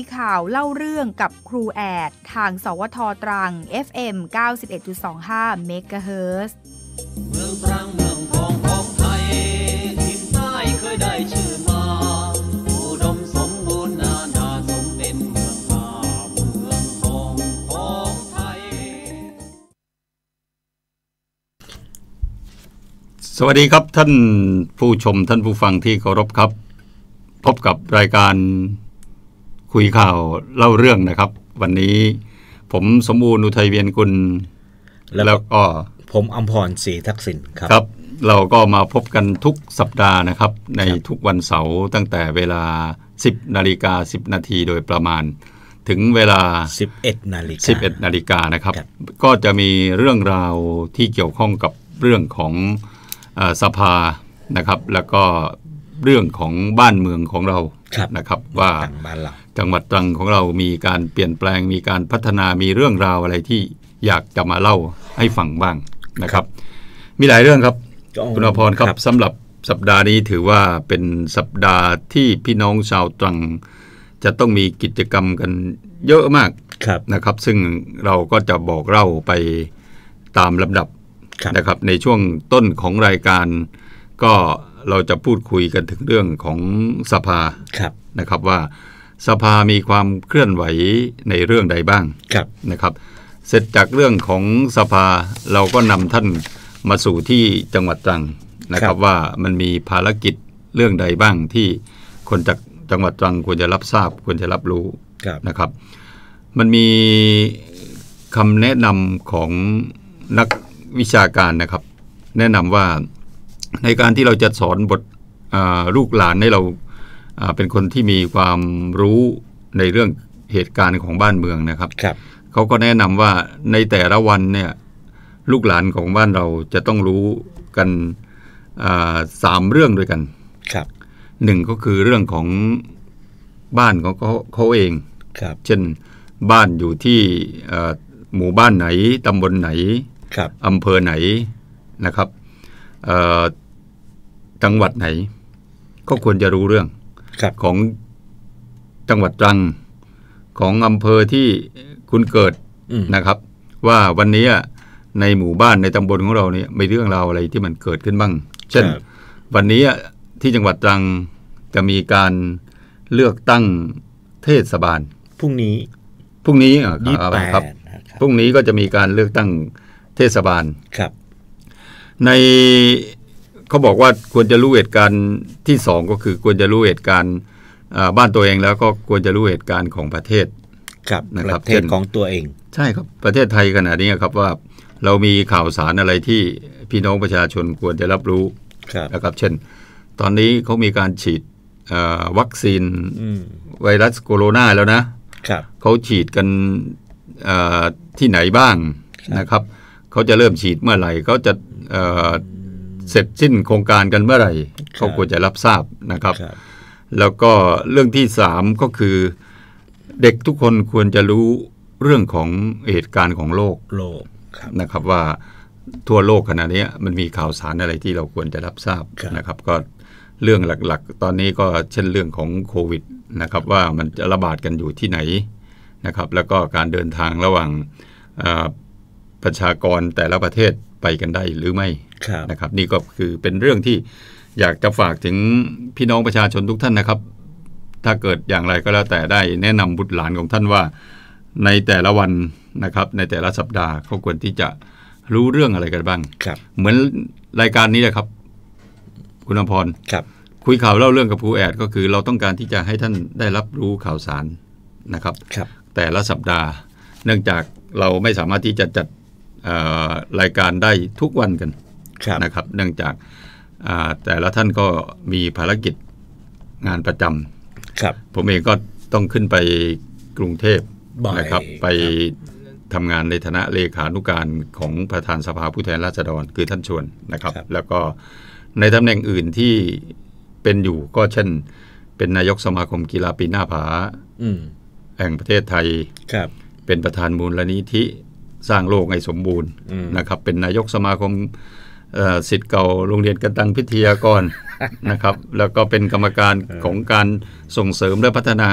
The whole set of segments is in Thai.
ีข่าวเล่าเรื่องกับครูแอดทางสวทตรัง FM 91.25เ h กเิเมืองตรังเมืองทองของไทยทิใต้เคยได้ชื่อมาอุดมสมบูรณ์นานาสมเป็นเมืองท่าเมืองทองของไทยสวัสดีครับท่านผู้ชมท่านผู้ฟังที่เคารพครับพบกับรายการคุยข่าวเล่าเรื่องนะครับ วันนี้ผมสมบูรณ์อุทัยเวียนกุล แล้วก็ผมอมพรศรีทักษิณครับครับ เราก็มาพบกันทุกสัปดาห์นะครับในทุกวันเสาร์ตั้งแต่เวลา 10นาฬิกา10นาทีโดยประมาณถึงเวลา 11นาฬิกา11นาฬิกานะครับ ก็จะมีเรื่องราวที่เกี่ยวข้องกับเรื่องของสภานะครับ แล้วก็เรื่องของบ้านเมืองของเรารนะครับว่าบ้านเราจังหวัดตรังของเรามีการเปลี่ยนแปลงมีการพัฒนามีเรื่องราวอะไรที่อยากจะมาเล่าให้ฟังบ้างนะครับ มีหลายเรื่องครับคุณอภรครับสำหรับสัปดาห์นี้ถือว่าเป็นสัปดาห์ที่พี่น้องชาวตรัง จะต้องมีกิจกรรมกันเยอะมากนะครับ ซึ่งเราก็จะบอกเล่าไปตามลำดับนะครับ ในช่วงต้นของรายการก็เราจะพูดคุยกันถึงเรื่องของสภานะครับว่าสภามีความเคลื่อนไหวในเรื่องใดบ้างนะครับ เสร็จจากเรื่องของสภาเราก็นำท่านมาสู่ที่จังหวัดตรังนะครับ ว่ามันมีภารกิจเรื่องใดบ้างที่คนจากจังหวัดตรังควรจะรับทราบ ควรจะรับรู้นะครับ มันมีคำแนะนำของนักวิชาการนะครับ แนะนำว่าในการที่เราจะสอนบทลูกหลานให้เราเป็นคนที่มีความรู้ในเรื่องเหตุการณ์ของบ้านเมืองนะครับรบเขาก็แนะนำว่าในแต่ละวันเนี่ยลูกหลานของบ้านเราจะต้องรู้กันสามเรื่องด้วยกันครับหนึ่งก็คือเรื่องของบ้านของเขาเขาเองครับเช่นบ้านอยู่ที่หมู่บ้านไหนตำบลไหนครับอำเภอไหนนะครับจังหวัดไหน ก็ควรจะรู้เรื่องของจังหวัดตรังของ อำเภอที่คุณเกิดนะครับ ว่าวันนี้ในหมู่บ้านในตำบลของเราเนี่ยมีเรื่องราวอะไรที่มันเกิดขึ้นบ้าง เช่นวันนี้ที่จังหวัดตรังจะมีการเลือกตั้งเทศบาลพรุ่งนี้พรุ่งนี้ยี่สิบแปดรบพรุ่งนี้ก็จะมีการเลือกตั้งเทศบาลครับ ในเขาบอกว่าควรจะรู้เหตุการณ์ที่สองก็คือควรจะรู้เหตุการณ์บ้านตัวเองแล้วก็ควรจะรู้เหตุการณ์ของประเทศครับนะครับประเทศของตัวเอง ใช่ครับประเทศไทยขนาดนี้ครับว่าเรามีข่าวสารอะไรที่พี่น้องประชาชนควรจะรับรู้นะครับเช่นตอนนี้เขามีการฉีดวัคซีนไวรัสโคโรนาแล้วนะเขาฉีดกันที่ไหนบ้างนะครับเขาจะเริ่มฉีดเมื่อไหร่เขาจะเสร็จสิ้นโครงการกันเมื่อไหร่เขาควรจะรับทราบนะครับ แล้วก็เรื่องที่สามก็คือเด็กทุกคนควรจะรู้เรื่องของ เหตุการณ์ของโลกโลกนะครับ ว่าทั่วโลกขณะนี้มันมีข่าวสารอะไรที่เราควรจะรับทราบนะครับก็เรื่องหลักๆ ตอนนี้ก็เช่นเรื่องของโควิดนะครับ ว่ามันจะระบาดกันอยู่ที่ไหนนะครับ แล้วก็การเดินทางระหว่างประชากรแต่ละประเทศไปกันได้หรือไม่นะครับนี่ก็คือเป็นเรื่องที่อยากจะฝากถึงพี่น้องประชาชนทุกท่านนะครับ ถ้าเกิดอย่างไรก็แล้วแต่ได้แนะนำบุตรหลานของท่านว่าในแต่ละวันนะครับ ในแต่ละสัปดาห์เขาควรที่จะรู้เรื่องอะไรกันบ้างเหมือนรายการนี้นะครับ คุณอภรครับคุยข่าวเล่าเรื่องกับผููแอดก็คือเราต้องการที่จะให้ท่านได้รับรู้ข่าวสารนะครับรบแต่ละสัปดาห์เนื่องจากเราไม่สามารถที่จะจัดรายการได้ทุกวันกันนะครับ เนื่องจากแต่ละท่านก็มีภารกิจงานประจำผมเองก็ต้องขึ้นไปกรุงเทพนะครับไปทำงานในฐานะเลขานุการของประธานสภาผู้แทนราษฎรคือท่านชวนนะครับรบแล้วก็ในตำแหน่งอื่นที่เป็นอยู่ก็เช่นเป็นนายกสมาคมกีฬาปีหน้าผาแห่งประเทศไทย เป็นประธานมูลนิธิสร้างโลกให้สมบูรณ์ นะครับ เป็นนายกสมาคมสิทธิ์เก่า โรงเรียนกันตังพิทยากรนะครับ แล้วก็เป็นกรรมการของการส่งเสริมและพัฒนา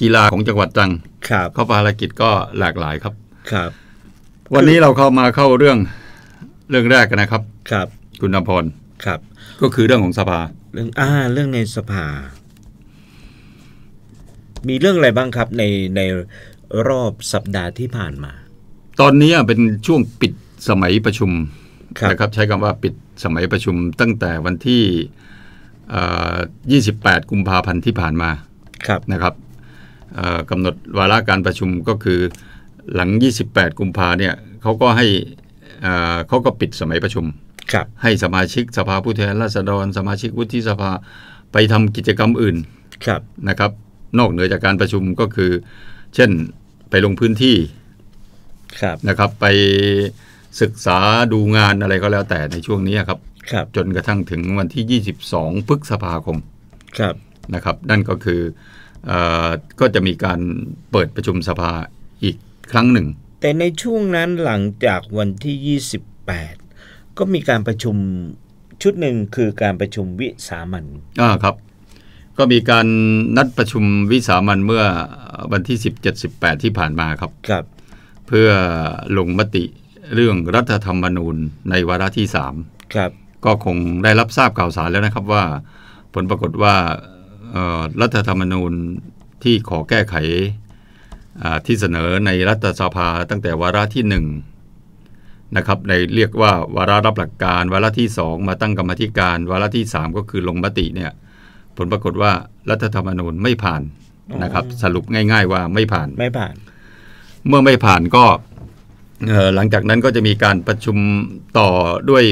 กีฬาของจังหวัดจังครับเข้าภารกิจก็หลากหลายครับ ครับ วันนี้เราเข้ามาเข้าเรื่องเรื่องแรกกันนะครับ ครับ คุณนพรครับ ก็คือเรื่องของสภา เรื่องอ่าเรื่องในสภา มีเรื่องอะไรบ้างครับในในรอบสัปดาห์ที่ผ่านมาตอนนี้เป็นช่วงปิดสมัยประชุมนะครับใช้คำว่าปิดสมัยประชุมตั้งแต่วันที่ 28 กุมภาพันธ์ที่ผ่านมานะครับกำหนดวาระการประชุมก็คือหลัง 28 กุมภาเนี่ยเขาก็ให้เขาก็ปิดสมัยประชุมให้สมาชิกสภาผู้แทนราษฎร สมาชิกวุฒิสภาไปทำกิจกรรมอื่นนะครับนอกเหนือจากการประชุมก็คือ เช่นไปลงพื้นที่นะครับไปศึกษาดูงานอะไรก็แล้วแต่ในช่วงนี้ครับรบจนกระทั่งถึงวันที่ 22พฤษภาคมครับนะครับนั่นก็คืออก็จะมีการเปิดประชุมสภาอีกครั้งหนึ่ง แต่ในช่วงนั้นหลังจากวันที่ 28 ก็มีการประชุมชุดหนึ่งคือการประชุมวิสามันอ่าครับก็มีการนัดประชุมวิสามันเมื่อวันที่17-18ที่ผ่านมาครับครับพื่อลงมติเรื่องรัฐธรรมนูญในวาระที่สามครับก็คงได้รับทราบข่าวสารแล้วนะครับว่าผลปรากฏว่ารัฐธรรมนูญที่ขอแก้ไขที่เสนอในรัฐสภาตั้งแต่วาระที่หนึ่งนะครับในเรียกว่าวาระรับหลักการ วาระที่สองมาตั้งกรรมธิการ วาระที่สามก็คือลงมติเนี่ยผลปรากฏว่ารัฐธรรมนูญไม่ผ่านนะครับสรุปง่าย ๆว่าไม่ผ่านไม่ผ่านเมื่อไม่ผ่านก็หลังจากนั้นก็จะมีการประชุมต่อด้วย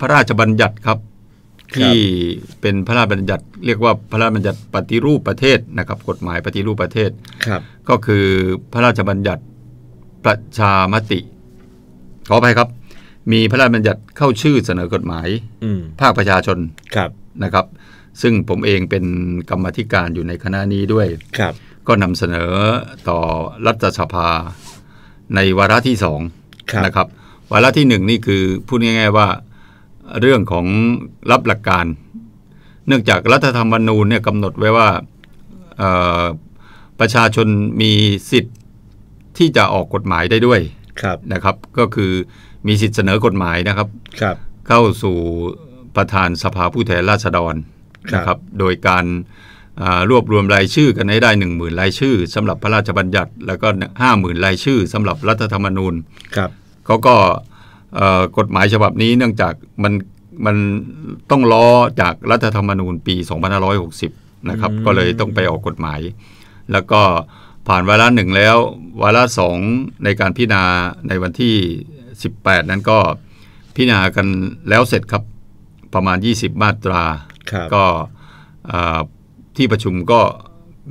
พระราชบัญญัติครับที่เป็นพระราชบัญญัติ เรียกว่าพระราชบัญญัติปฏิรูปประเทศนะครับ กฎหมายปฏิรูปประเทศครับ ก็คือพระราชบัญญัติประชามติ ขออภัยครับ มีพระราชบัญญัติเข้าชื่อเสนอกฎหมายภาคประชาชนครับนะครับ ซึ่งผมเองเป็นกรรมธิการอยู่ในคณะนี้ด้วยครับก็นำเสนอต่อรัฐสภาในวาระที่สองนะครับวาระที่หนึ่งนี่คือพูดง่ายๆว่าเรื่องของรับหลักการ เนื่องจากรัฐธรรมนูญเนี่ยกำหนดไว้ว่าประชาชนมีสิทธิ์ที่จะออกกฎหมายได้ด้วยนะครับ ก็คือมีสิทธิ์เสนอกฎหมายนะครับรบเข้าสู่ประธานสภาผู้แทนราษฎรนะครับ โดยการรวบรวมรายชื่อกันให้ได้หนึ่งหมื่นรายชื่อ สำหรับพระราชบัญญัติ แล้วก็ห้าหมื่นรายชื่อ สำหรับรัฐธรรมนูญครับเขาก็กฎหมายฉบับนี้เนื่องจากมันมันต้องล้อจากรัฐธรรมนูญปี 2560นะครับก็เลยต้องไปออกกฎหมาย แล้วก็ผ่านวาระหนึ่งแล้ว วาระสองในการพิจารณาในวันที่ 18 นั้นก็พิจารณากันแล้วเสร็จครับประมาณ 20 มาตราก็ที่ประชุมก็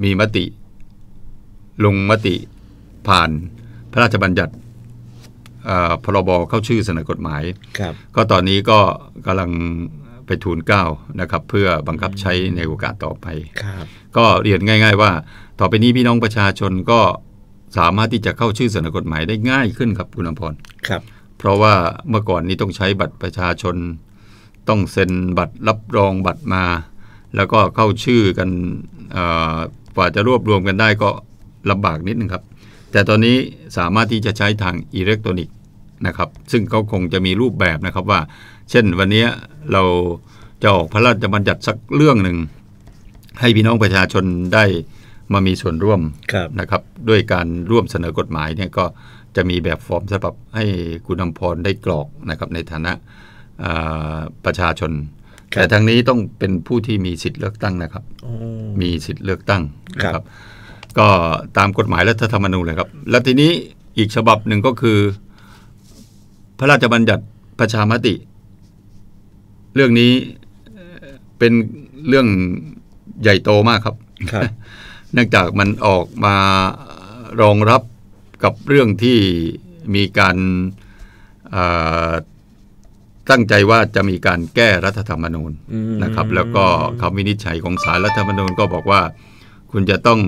มีมติลงมติผ่าน พระราชบัญญัติพรบเข้าชื่อเสนอกฎหมายก็ตอนนี้ก็กำลังไปทูลเก้านะครับ เพื่อบังคับใช้ในโอกาสต่อไปก็เรียนง่ายๆ ว่า ต่อไปนี้พี่น้องประชาชนก็สามารถที่จะเข้าชื่อเสนอกฎหมายได้ง่ายขึ้นครับคุณอภรครับ เพราะว่าเมื่อก่อนนี้ต้องใช้บัตรประชาชนต้องเซ็นบัตรรับรองบัตรมาแล้วก็เข้าชื่อกันกว่าจะรวบรวมกันได้ก็ลำบากนิดนึงครับ แต่ตอนนี้สามารถที่จะใช้ทางอิเล็กทรอนิกส์นะครับ ซึ่งเขาคงจะมีรูปแบบนะครับว่า เช่นวันนี้เราจะออกพระราชบัญญัติสักเรื่องหนึ่งให้พี่น้องประชาชนได้มามีส่วนร่วมนะครับด้วยการร่วมเสนอกฎหมายเนี่ยก็จะมีแบบฟอร์มสำหรับให้คุณอำพรได้กรอกนะครับในฐานะประชาชนแต่ทางนี้ต้องเป็นผู้ที่มีสิทธิ์เลือกตั้งนะครับมีสิทธิ์เลือกตั้งนะครับ ก็ตามกฎหมายรัฐธรรมนูญเลยครับ และทีนี้อีกฉบับหนึ่งก็คือพระราชบัญญัติประชามติ เรื่องนี้เป็นเรื่องใหญ่โตมากครับ เนื่องจากมันออกมารองรับกับเรื่องที่มีการตั้งใจว่าจะมีการแก้รัฐธรรมนูญนะครับแล้วก็คำวินิจฉัยของศาลรรัฐธรรมนูญก็บอกว่า คุณจะต้อง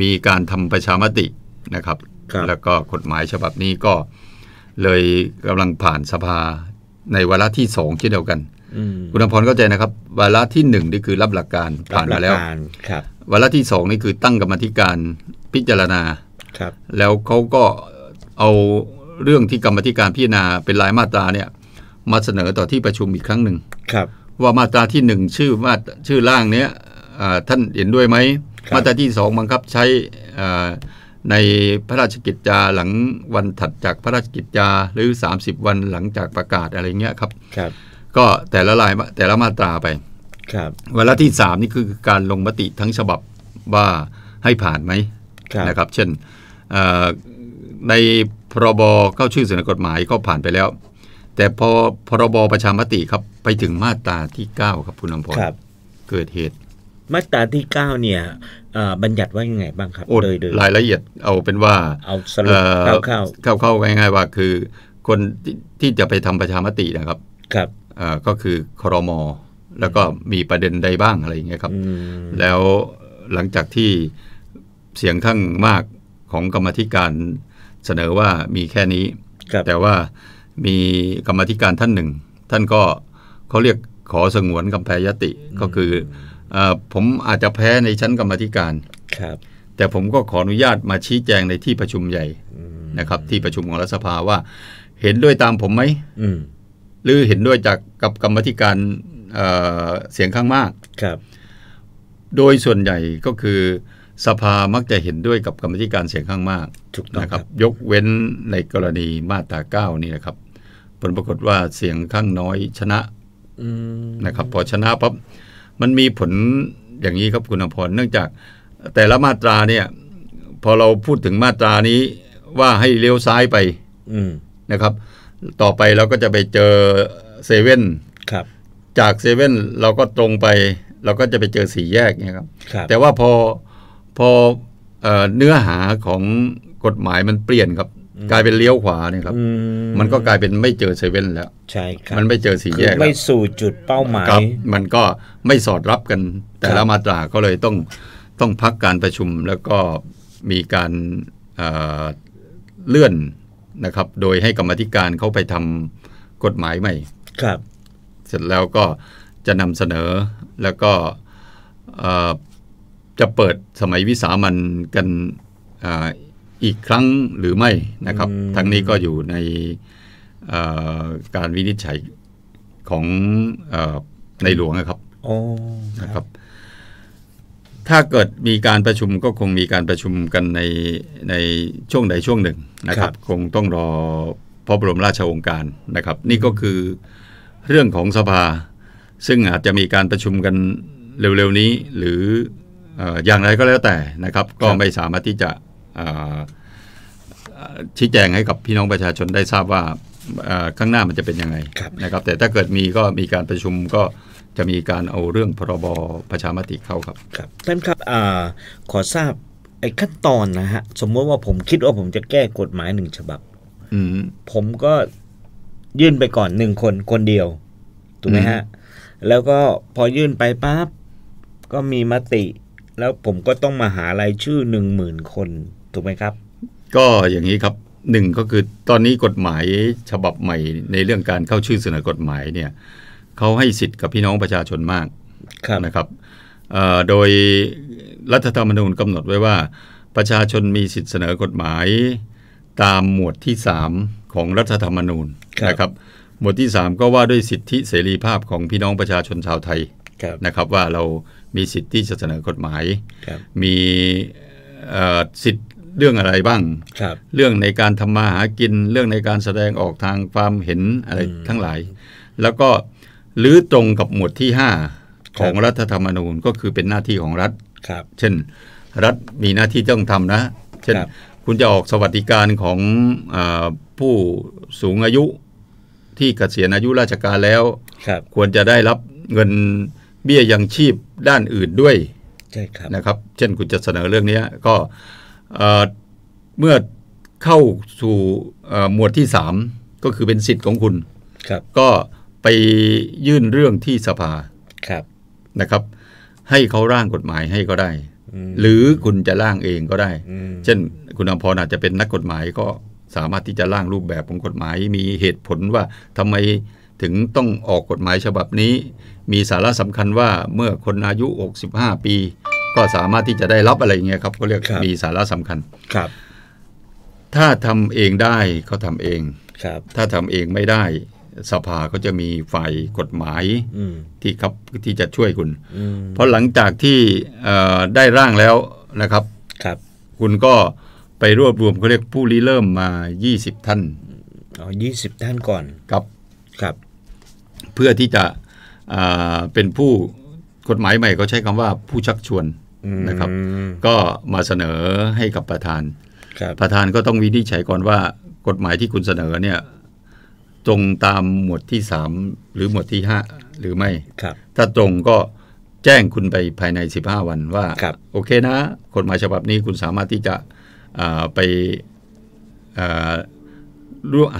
มีการทำประชามตินะครับรบแล้วก็กฎหมายฉบับนี้ก็เลยกำลังผ่านสภาในวาระที่สองเช่นเดียวกันคุณอภรเข้าใจนะครับวาระที่หนึ่งนี่คือรับหลักการผ่านมาแล้ววาระที่สองนี่คือตั้งกรรมธิการพิจารณาแล้วเขาก็เอาเรื่องที่กรรมธิการพิจารณาเป็นรายมาตราเนี่ยมาเสนอต่อที่ประชุมอีกครั้งหนึ่งครับว่ามาตราที่หนึ่งชื่อว่าชื่อร่างเนี้ยท่านเห็นด้วยไหมมาตราที่สองบังคับใช้ในพระราชกิจจาหลังวันถัดจากพระราชกิจจาหรือ 30 วันหลังจากประกาศอะไรเงี้ยครับครับก็แต่ละลายแต่ละมาตราไปครับเวลาที่สามนี่คือการลงมติทั้งฉบับว่าให้ผ่านไหมนะครับเช่นในพรบเข้าชื่อเสนอกฎหมายก็ผ่านไปแล้วแต่พอพรบประชามติครับไปถึงมาตราที่9ครับคุณอำพลเกิดเหตุ มาตราที่9เนี่ยบัญญัติว่ายังไงบ้างครับโดยรายละเอียดเอาเป็นว่า เอาสรุปเข้าๆเข้าๆง่ายๆว่าคือคนที่จะไปทำประชามตินะครับ ครับก็คือครมแล้วก็มีประเด็นใดบ้างอะไรอย่างเงี้ยครับแล้วหลังจากที่เสียงข้างมากของกรรมธิการเสนอว่ามีแค่นี้แต่ว่ามีกรรมธิการท่านหนึ่ง ท่านก็เขาเรียกขอสงวนกำแพยติ ก็คืออผมอาจจะแพ้ในชั้นกรรมธิการ ครับ แต่ผมก็ขออนุญาตมาชี้แจงในที่ประชุมใหญ่นะครับ ที่ประชุมของรัฐสภาว่า เห็นด้วยตามผมไหมหรือเห็นด้วยจากกับกรรมธิการเเสียงข้างมากครับ โดยส่วนใหญ่ก็คือสภามักจะเห็นด้วยกับกรรมธิการเสียงข้างมากนะครับ ยกเว้นในกรณีมาตราเก้านี่นะครับ ผลปรากฏว่าเสียงข้างน้อยชนะนะครับ พอชนะปั๊บมันมีผลอย่างนี้ครับคุณอภรเนื่องจากแต่ละมาตราเนี่ย พอเราพูดถึงมาตรานี้ว่าให้เลี้ยวซ้ายไปนะครับ ต่อไปเราก็จะไปเจอเซเว่นจากเซเว่นเราก็ตรงไป เราก็จะไปเจอสี่แยกเนี่ยครับ แต่ว่าพอพอเนื้อหาของกฎหมายมันเปลี่ยนครับ กลายเป็นเลี้ยวขวาเนี่ยครับมันก็กลายเป็นไม่เจอเซเว่นแล้ว ใช่ครับมันไม่เจอสี่แยกไม่สู่จุดเป้าหมายมันก็ไม่สอดรับกันแต่ละมาตราก็เลยต้องต้องพักการประชุมแล้วก็มีการเลื่อนนะครับ โดยให้กรรมธิการเขาไปทำกฎหมายใหม่ ครับ เสร็จแล้วก็จะนำเสนอแล้วก็จะเปิดสมัยวิสามันกันอีกครั้งหรือไม่นะครับ ทั้งนี้ก็อยู่ในการวินิจฉัยของอในหลวงนะครับนะครับ ถ้าเกิดมีการประชุมก็คงมีการประชุมกันในในช่วงใดช่วงหนึ่งนะครับ คงต้องรอพระบรมราชโองการนะครับ นี่ก็คือเรื่องของสภา ซึ่งอาจจะมีการประชุมกันเร็วๆนี้หรืออย่างไรก็แล้วแต่นะครับ ก็ไม่สามารถที่จะชี้แจงให้กับพี่น้องประชาชนได้ทราบว่าข้างหน้ามันจะเป็นยังไง นะครับ แต่ถ้าเกิดมีก็มีการประชุมก็จะมีการเอาเรื่องพรบประชามติเข้าครับครับท่านครับอขอทราบไอ้ขั้นตอนนะฮะสมมติว่าผมคิดว่าผมจะแก้กฎหมายหนึ่งฉบับผมก็ยื่นไปก่อนหนึ่งคนคนเดียวถูกไหมฮะแล้วก็พอยื่นไปปั๊บก็มีมติแล้วผมก็ต้องมาหารายชื่อหนึ่งหมื่นคนถูกไหมครับ ก็อย่างนี้ครับหนึ่งก็คือตอนนี้กฎหมายฉบับใหม่ในเรื่องการเข้าชื่อเสนอกฎหมายเนี่ยเขาให้สิทธิ์กับพี่น้องประชาชนมากนะครับโดยรัฐธรรมนูญกำหนดไว้ว่า ประชาชนมีสิทธิ์เสนอกฎหมาย ตามหมวดที่ 3ของรัฐธรรมนูญนะครับหมวดที่3ก็ว่าด้วยสิทธิเสรีภาพของพี่น้องประชาชนชาวไทยนะครับว่าเรามีสิทธิ์ที่จะเสนอกฎหมาย มีสิทธิ์เรื่องอะไรบ้างรเรื่องในการทำมาหากิน เรื่องในการแสดงออกทางความเห็นอะไรทั้งหลาย แล้วก็หรือตรงกับหมวดที่ 5 ของรัฐธรรมนูญก็คือเป็นหน้าที่ของรัฐรเช่นรัฐมีหน้าที่ต้องทำนะ เช่นคุณจะออกสวัสดิการของอผู้สูงอายุที่เกษียณอายุราชการแล้วคควรจะได้รับเงินเบี้ยยังชีพด้านอื่นด้วยใช่ครับนะครับ เช่นคุณจะเสนอเรื่องนี้ก็เมื่อเข้าสู่หมวดที่สามก็คือเป็นสิทธิ์ของคุณครับ ก็ไปยื่นเรื่องที่สภาครับนะครับ ให้เขาร่างกฎหมายให้ก็ได้ หรือคุณจะร่างเองก็ได้ เช่นคุณอภพรอาจจะเป็นนักกฎหมายก็สามารถที่จะร่างรูปแบบของกฎหมายมีเหตุผลว่าทำไมถึงต้องออกกฎหมายฉบับนี้มีสาระสำคัญว่า เมื่อคนอายุ 65 ปี ก็สามารถที่จะได้รับอะไรเงี้ยครับเขาเรียกมีสาระสำคัญ ครับ ถ้าทำเองได้เขาทำเองครับ ถ้าทำเองไม่ได้สภาก็จะมีฝ่ายกฎหมายที่ครับที่จะช่วยคุณเพราะหลังจากที่ได้ร่างแล้วนะครับครับ คุณก็ไปรวบรวมเขาเรียกผู้ริเริ่มมา 20 ท่านอ๋อ20 ท่านก่อนครับครับเพื่อที่จะเป็นผู้กฎหมายใหม่เขาใช้คำว่าผู้ชักชวนนะครับ ก็มาเสนอให้กับประธานประธานก็ต้องวินิจฉัยก่อนว่ากฎหมายที่คุณเสนอเนี่ยตรงตามหมวดที่สามหรือหมวดที่ห้าหรือไม่ถ้าตรงก็แจ้งคุณไปภายในสิบห้าวันว่าโอเคนะกฎหมายฉบับนี้คุณสามารถที่จะไป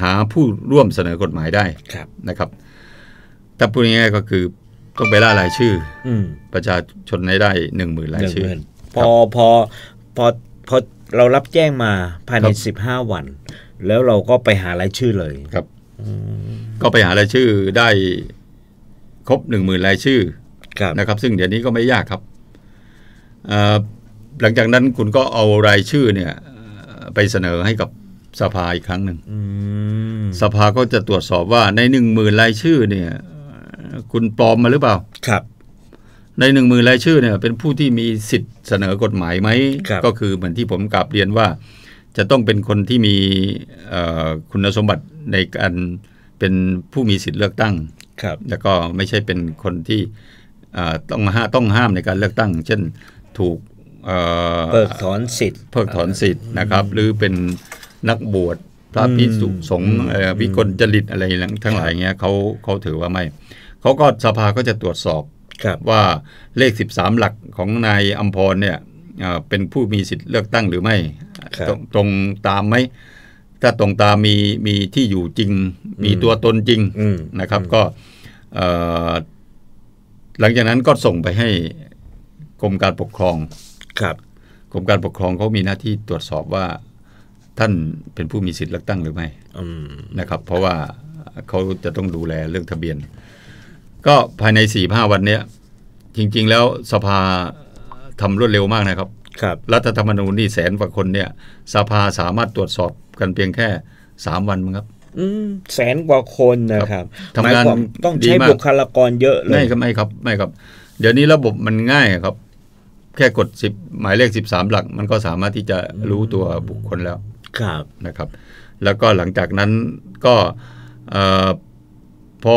หาผู้ร่วมเสนอกฎหมายได้นะครับถ้าพูดง่ายๆก็คือต้องไปล่ารายชื่อ อืประชาชนได้ได้หนึ่งหมื่นรายชื่อ พอพอพอพอเรารับแจ้งมาภายในสิบห้าวัน แล้วเราก็ไปหารายชื่อเลย ครับก็ไปหารายชื่อได้ ครบหนึ่งหมื่นรายชื่อนะครับ ซึ่งเดี๋ยวนี้ก็ไม่ยากครับหลังจากนั้นคุณก็เอารายชื่อเนี่ยไปเสนอให้กับสภาอีกครั้งหนึ่งสภาก็จะตรวจสอบว่าในหนึ่งหมื่นรายชื่อเนี่ยคุณปลอมมาหรือเปล่าครับ ในหนึ่งมือรายชื่อเนี่ยเป็นผู้ที่มีสิทธิ์เสนอกฎหมายไหมก็คือเหมือนที่ผมกลับเรียนว่าจะต้องเป็นคนที่มีคุณสมบัติในการเป็นผู้มีสิทธิ์เลือกตั้งครับแล้วก็ไม่ใช่เป็นคนที่ต้องห้าต้องห้ามในการเลือกตั้ง เช่นถูกเพิกถอนสิทธิ์เพิกถอนสิทธิ์นะครับ หรือเป็นนักบวชพระพิสุสงฆ์วิกลจริตอะไรทั้งหลายเงี้ยเขาเขาถือว่าไม่เขาก็สภาก็จะตรวจสอบว่าเลข 13 หลักของนายอัมพรเนี่ยเป็นผู้มีสิทธิ์เลือกตั้งหรือไม่ ตรตรงตามไหมถ้าตรงตามมีมีที่อยู่จริง มีตัวตนจริงนะครับก็หลังจากนั้นก็ส่งไปให้กรมการปกครอง ครับกรมการปกครองเขามีหน้าที่ตรวจสอบว่าท่านเป็นผู้มีสิทธิ์เลือกตั้งหรือไม่นะครับ เพราะว่าเขาจะต้องดูแลเรื่องทะเบียนก็ภายในสี่ห้าวันเนี้ยจริง ๆแล้วสภาทำรวดเร็วมากนะครับ ครับ รัฐธรรมนูญนี่แสนกว่าคนเนี่ย สภาสามารถตรวจสอบกันเพียงแค่สามวันมั้งครับแสนกว่าคนนะครับทำงานต้องใช้บุคลากรเยอะเลยไม่ครับไม่ครับไม่ครับ เดี๋ยวนี้ระบบมันง่ายครับ แค่กดสิบหมายเลขสิบสามหลักมันก็สามารถที่จะรู้ตัวบุคคลแล้ว ครับ นะครับ แล้วก็หลังจากนั้นก็พอ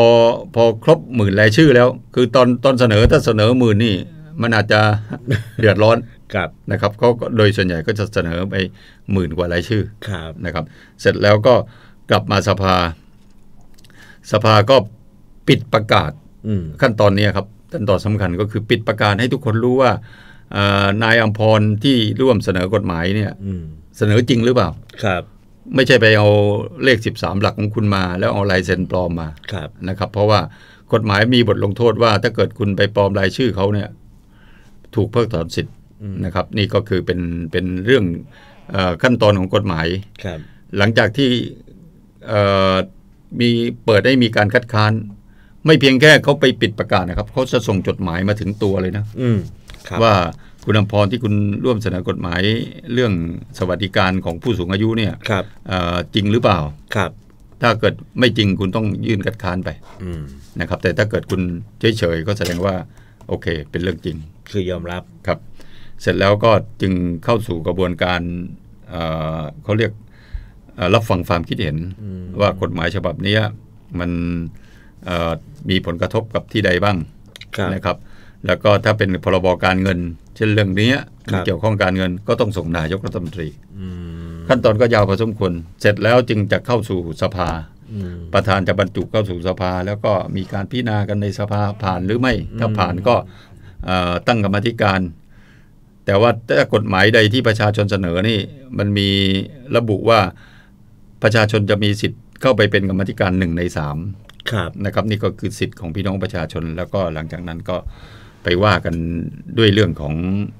พอครบหมื่นรายชื่อแล้ว คือตอนตอนเสนอถ้าเสนอหมื่นนี่ มันอาจจะเดือดร้อนครับนะครับเขาโดยส่วนใหญ่ก็จะเสนอไปหมื่นกว่ารายชื่อครับนะครับ เสร็จแล้วก็กลับมาสภา สภาก็ปิดประกาศขั้นตอนนี้ครับขั้นตอนสำคัญก็คือปิดประกาศให้ทุกคนรู้ว่า นายอัมพรที่ร่วมเสนอกฎหมายเนี่ยเสนอจริงหรือเปล่าครับไม่ใช่ไปเอาเลข 13 หลักของคุณมาแล้วเอาลายเซ็นปลอมมานะครับ เพราะว่ากฎหมายมีบทลงโทษว่าถ้าเกิดคุณไปปลอมลายชื่อเขาเนี่ย ถูกเพิกถอนสิทธิ์นะครับ นี่ก็คือเป็นเป็นเรื่องอขั้นตอนของกฎหมายหลังจากที่มีเปิดได้มีการคัดค้าน ไม่เพียงแค่เขาไปปิดประกาศนะครับเขาจะส่งจดหมายมาถึงตัวเลยนะว่าคุณอภพรที่คุณร่วมเสนอกฎหมายเรื่องสวัสดิการของผู้สูงอายุเนี่ยครับจริงหรือเปล่าครับ ถ้าเกิดไม่จริงคุณต้องยื่นคัดค้านไปนะครับ แต่ถ้าเกิดคุณเฉยๆก็แสดงว่าโอเคเป็นเรื่องจริง คือยอมรับครับ เสร็จแล้วก็จึงเข้าสู่กระบวนการเเขาเรียกรับฟังความคิดเห็น ว่ากฎหมายฉบับนี้มันมีผลกระทบกับที่ใดบ้างนะครับ แล้วก็ถ้าเป็นพรบการเงินเช่นเรื่องนี้เกี่ยวข้องการเงินก็ต้องส่งนายกรัฐมนตรีขั้นตอนก็ยาวพอสมควรเสร็จแล้วจึงจะเข้าสู่สภาประธานจะบรรจุเข้าสู่สภา แล้วก็มีการพิจารณากันในสภาผ่านหรือไม่ถ้าผ่านก็ตั้งกรรมธิการ แต่ว่าถ้ากฎหมายใดที่ประชาชนเสนอนี่ มันมีระบุว่าประชาชนจะมีสิทธิ์เข้าไปเป็นกรรมธิการหนึ่งในสามนะครับ นี่ก็คือสิทธิ์ของพี่น้องประชาชน แล้วก็หลังจากนั้นก็ไปว่ากันด้วยเรื่องของ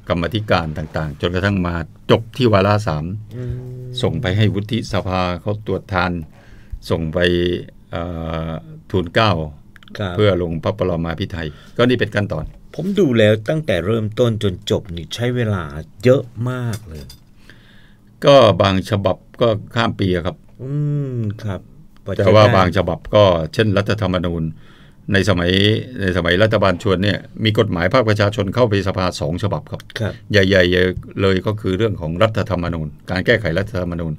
กรรมธิการต่างๆ จนกระทั่งมาจบที่วาระสาม ส่งไปให้วุฒิสภาเขาตรวจทาน ส่งไปทูลเก้าเพื่อลงพระปรมาพิไทยก็นี่เป็นขั้นตอน ผมดูแล้วตั้งแต่เริ่มต้นจนจบนี่ใช้เวลาเยอะมากเลย ก็บางฉบับก็ข้ามปีครับ อืมครับแต่ว่าบางฉบับก็เช่นรัฐธรรมนูญในสมัยในสมัยรัฐบาลชวนเนี่ยมี กฎหมายภาคประชาชนเข้าไปสภาสองฉบับครับรบใหญ่ ๆ เลยก็คือเรื่องของรัฐธรรมนูญการแก้ไขรัฐธรรมนูญ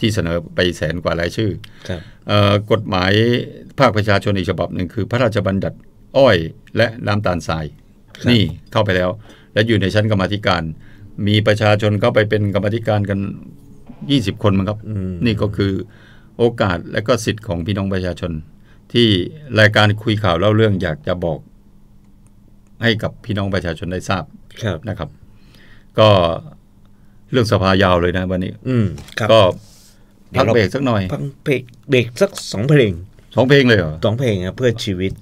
ที่เสนอไปแสนกว่ารายชื่อ กฎหมายภาคประชาชนอีกฉบับหนึ่งคือพระราชบัญญัติอ้อยและน้ำตาลทราย นี่เข้าไปแล้ว และอยู่ในชั้นกรรมธิการ มีประชาชนเข้าไปเป็นกรรมธิการกัน 20 คนมั้งครับนี่ก็คือโอกาสและก็สิทธิ์ของพี่น้องประชาชนที่รายการคุยข่าวเล่าเรื่องอยากจะบอกให้กับพี่น้องประชาชนได้ทราบครับนะครับ ก็เรื่องสภายาวเลยนะวันนี้ อืมครับก็พักเบรกสักหน่อยพักเบรกสักสองเพลงสองเพลงเลยเหรอสองเพลงเพื่อชีวิต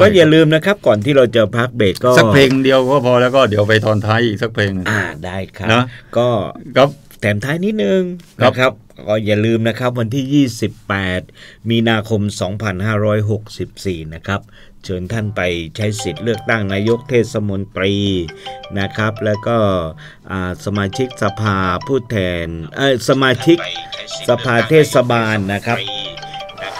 ก็อย่าลืมนะครับ ก่อนที่เราจะพักเบรกก็สักเพลงเดียวก็พอแล้วก็เดี๋ยวไปตอนท้ายอีกสักเพลงอ่าได้ครับนะก็ครับแถมท้ายนิดนึงนะครับก็อย่าลืมนะครับวันที่ 28 มีนาคม 2564 นะครับเชิญท่านไปใช้สิทธิ์เลือกตั้งนายกเทศมนตรีนะครับ แล้วก็สมาชิกสภาผู้แทน สมาชิกสภาเทศบาลนะครับ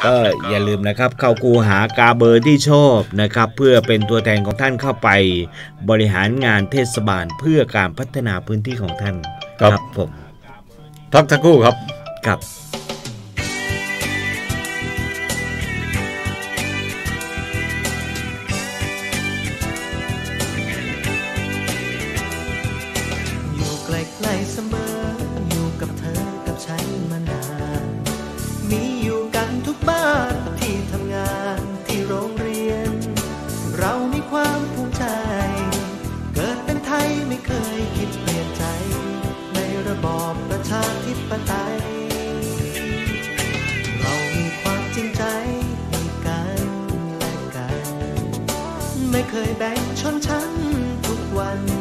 ก็อย่าลืมนะครับเข้ากูหากาเบอร์ที่ชอบนะครับ เพื่อเป็นตัวแทนของท่านเข้าไปบริหารงานเทศบาลเพื่อการพัฒนาพื้นที่ของท่านครับผมพักสักครู่ครับครับเคยแบ่งชนชั้นทุกวัน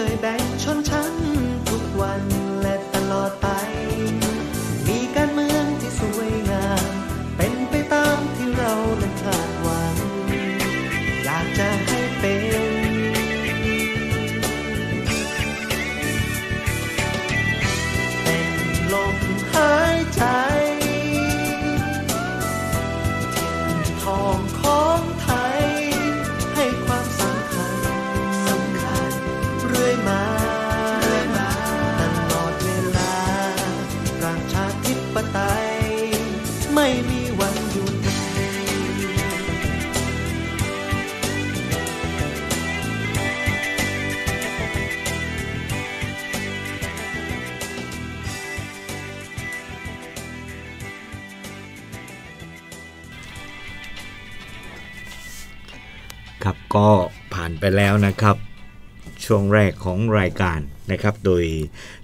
เคยแบ่งนะครับช่วงแรกของรายการนะครับ โดย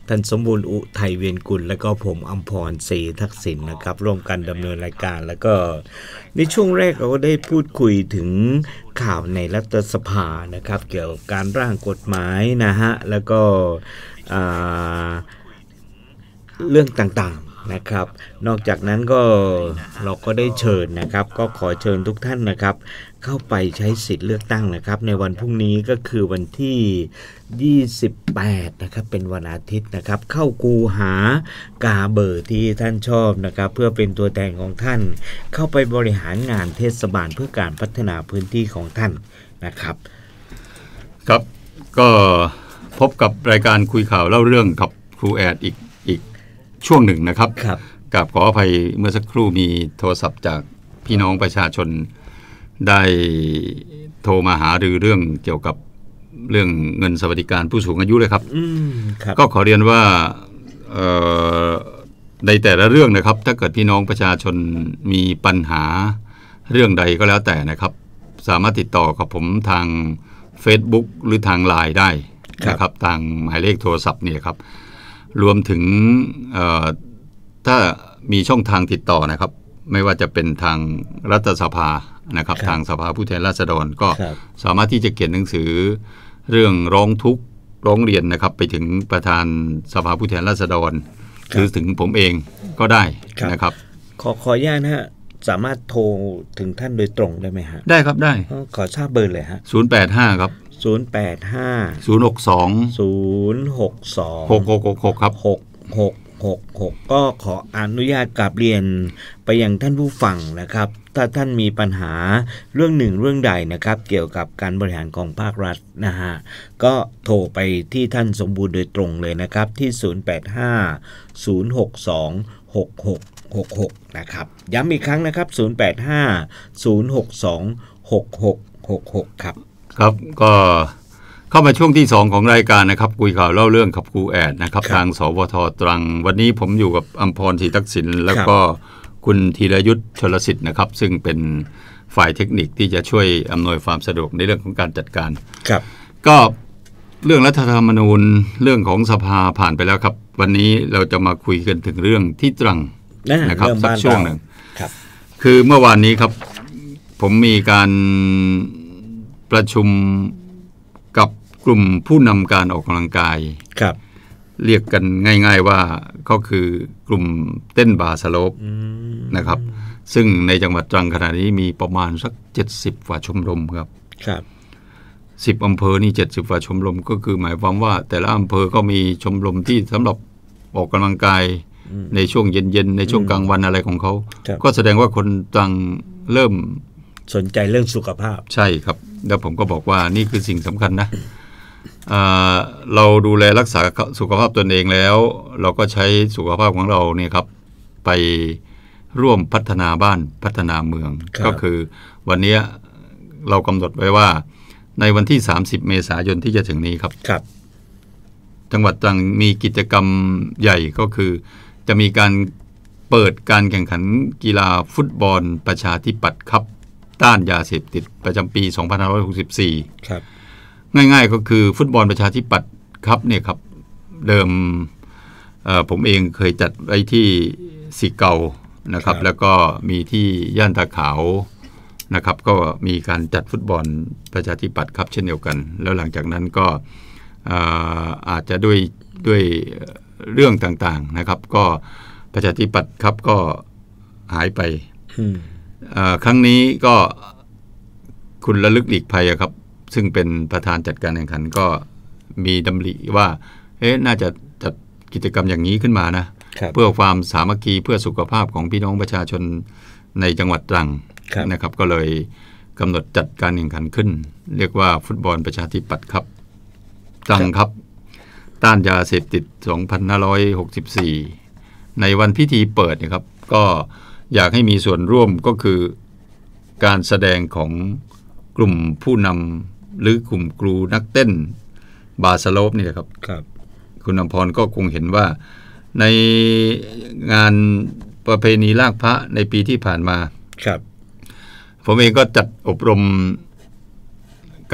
ท่านสมบูรณ์อุไทยเวียนกุลและก็ผมอัมพรศรีทักษิณนนะครับร่วมกันดำเนินรายการแล้วก็ในช่วงแรกเราก็ได้พูดคุยถึงข่าวในรัฐสภานะครับ เกี่ยวกับการร่างกฎหมายนะฮะแล้วก็เรื่องต่างๆนะครับ นอกจากนั้นก็เราก็ได้เชิญนะครับก็ขอเชิญทุกท่านนะครับเข้าไปใช้สิทธิ์เลือกตั้งนะครับ ในวันพรุ่งนี้ก็คือวันที่ 28 นะครับเป็นวันอาทิตย์นะครับ เข้ากูหากาเบอร์ที่ท่านชอบนะครับเพื่อเป็นตัวแทนของท่าน เข้าไปบริหารงานเทศบาลเพื่อการพัฒนาพื้นที่ของท่านนะครับ ครับ ก็พบกับรายการคุยข่าวเล่าเรื่องกับครูแอดอีกอีกช่วงหนึ่งนะครับครับกับขออภัยเมื่อสักครู่มีโทรศัพท์จากพี่น้องประชาชนได้โทรมาหาหรือเรื่องเกี่ยวกับเรื่องเงินสวัสดิการผู้สูงอายุเลยครับรบก็ขอเรียนว่าในแต่ละเรื่องนะครับ ถ้าเกิดพี่น้องประชาชนมีปัญหาเรื่องใดก็แล้วแต่นะครับ สามารถติดต่อกับผมทาง Facebook หรือทางไลน์ได้นะครับ ทางหมายเลขโทรศัพท์นี่ครับ รวมถึงถ้ามีช่องทางติดต่อนะครับ ไม่ว่าจะเป็นทางรัฐสภานะครับทางสภาผู้แทนราษฎรก็สามารถที่จะเขียนหนังสือเรื่องร้องทุกข์ร้องเรียนนะครับ ไปถึงประธานสภาผู้แทนราษฎรหรือถึงผมเองก็ได้นะครับ ขอขอญาตนะฮะ สามารถโทรถึงท่านโดยตรงได้ไหมฮะ ได้ครับได้ขอทราบเบอร์เลยฮะ 085ครับ085 062 062 6666ครับ6666 ก็ขออนุญาตกลับเรียนไปยังท่านผู้ฟังนะครับถ้าท่านมีปัญหาเรื่องหนึ่งเรื่องใดนะครับ เกี่ยวกับการบริหารของภาครัฐนะฮะก็โทรไปที่ท่านสมบูรณ์โดยตรงเลยนะครับที่ 085-062-6666นะครับย้ำอีกครั้งนะครับ 085-062-6666 ครับครับก็เข้ามาช่วงที่ 2 ของรายการนะครับ คุยข่าวเล่าเรื่องขับคูแอดนะครับทาง สวทตรัง วันนี้ผมอยู่กับอัมพรศรีทักษิณแล้วก็คุณธีรยุทธ์ชลสิทธิ์นะครับ ซึ่งเป็นฝ่ายเทคนิคที่จะช่วยอำนวยความสะดวกในเรื่องของการจัดการ ครับ ก็เรื่องรัฐธรรมนูญเรื่องของสภาผ่านไปแล้วครับ วันนี้เราจะมาคุยกันถึงเรื่องที่ตรังนะครับสักช่วงหนึ่งครับ คือเมื่อวานนี้ครับ ผมมีการประชุมกับกลุ่มผู้นำการออกกำลังกายครับเรียกกันง่ายๆว่าก็คือกลุ่มเต้นบาสโลปนะครับ ซึ่งในจังหวัดตรังขณะนี้มีประมาณสัก70กว่าชมรมครับ ครับสิบอำเภอนี่เจ็ดสิบกว่าชมรมก็คือหมายความว่า แต่ละอำเภอก็มีชมรมที่สำหรับออกกำลังกายในช่วงเย็นๆ ในช่วงกลางวันอะไรของเขา ก็แสดงว่าคนตรังเริ่มสนใจเรื่องสุขภาพ ใช่ครับ แล้วผมก็บอกว่านี่คือสิ่งสำคัญนะเราดูแลรักษาสุขภาพตนเองแล้ว เราก็ใช้สุขภาพของเราเนี่ยครับไปร่วมพัฒนาบ้านพัฒนาเมือง ก็คือวันนี้เรากำหนดไว้ว่าในวันที่ 30 เมษายนที่จะถึงนี้ครับครับ จังหวัดต่างมีกิจกรรมใหญ่ก็คือ จะมีการเปิดการแข่งขันกีฬาฟุตบอลประชาธิปัตย์ครับต้านยาเสพติดประจำปี2564 ครับง่ายๆ ก็คือฟุตบอลประชาธิปัตย์ครับเนี่ยครับ เดิมผมเองเคยจัดไว้ที่สีเก่านะครับ แล้วก็มีที่ย่านตาขาวนะครับ ก็มีการจัดฟุตบอลประชาธิปัตย์ครับเช่นเดียวกัน แล้วหลังจากนั้นก็อาจจะด้วยด้วยเรื่องต่าง ๆนะครับ ก็ประชาธิปัตย์ครับก็หายไป ครั้งนี้ก็คุณระลึกอีกภัยครับซึ่งเป็นประธานจัดการแข่งขันก็มีดำริว่า เอ๊ะน่าจะจัดกิจกรรมอย่างนี้ขึ้นมานะ เพื่อความสามัคคีเพื่อสุขภาพของพี่น้องประชาชนในจังหวัดตรังนะครับ ก็เลยกำหนดจัดการแข่งขันขึ้น เรียกว่าฟุตบอลประชาธิปัตย์ครับตรังครับ ต้านยาเสพติด 2564 ในวันพิธีเปิดนะครับ ก็อยากให้มีส่วนร่วมก็คือ การแสดงของกลุ่มผู้นำหรือกลุ่มครูนักเต้นบาสโลปนี่แหละครับครับ คุณอพรก็คงเห็นว่า ในงานประเพณีลากพระในปีที่ผ่านมาครับผมเองก็จัดอบรม